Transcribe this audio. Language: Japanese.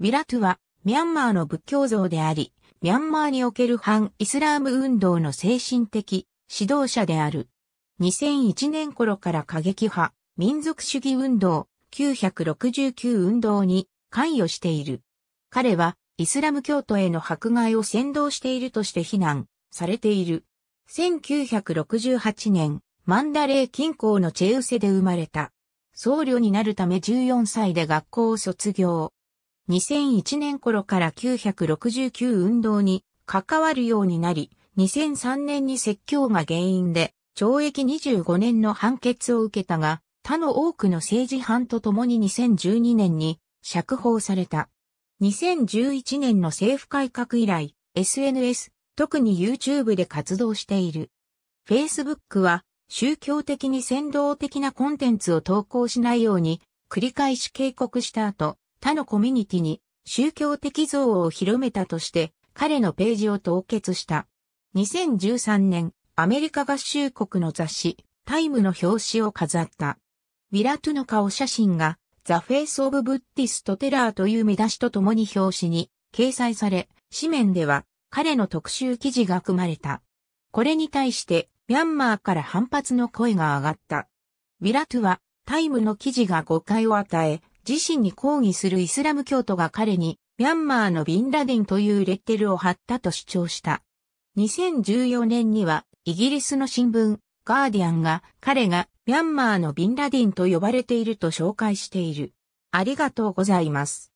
ビラトゥは、ミャンマーの仏教像であり、ミャンマーにおける反イスラーム運動の精神的指導者である。2001年頃から過激派、民族主義運動、969運動に関与している。彼は、イスラム教徒への迫害を先導しているとして非難されている。1968年、マンダレー近郊のチェウセで生まれた。僧侶になるため14歳で学校を卒業。2001年頃から969運動に関わるようになり、2003年に説教が原因で懲役25年の判決を受けたが、他の多くの政治犯と共に2012年に釈放された。2011年の政府改革以来、SNS、特に YouTube で活動している。Facebook は宗教的に先導的なコンテンツを投稿しないように繰り返し警告した後、他のコミュニティに宗教的憎悪を広めたとして彼のページを凍結した。2013年、アメリカ合衆国の雑誌、タイムの表紙を飾った。ウィラトゥの顔写真が、ザ・フェイス・オブ・ブッディスト・テラーという見出しとともに表紙に掲載され、紙面では彼の特集記事が組まれた。これに対して、ミャンマーから反発の声が上がった。ウィラトゥは、タイムの記事が誤解を与え、自身に抗議するイスラム教徒が彼に、ミャンマーのビンラディンというレッテルを貼ったと主張した。2014年には、イギリスの新聞、ガーディアンが、彼が、ミャンマーのビンラディンと呼ばれていると紹介している。ありがとうございます。